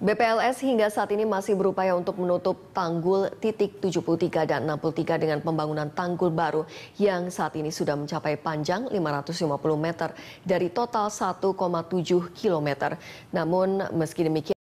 BPLS hingga saat ini masih berupaya untuk menutup tanggul titik 73 dan 63 dengan pembangunan tanggul baru yang saat ini sudah mencapai panjang 550 meter dari total 1,7 kilometer. Namun meski demikian